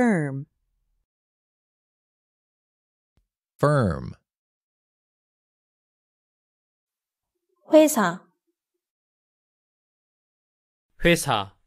firm firm 회사 회사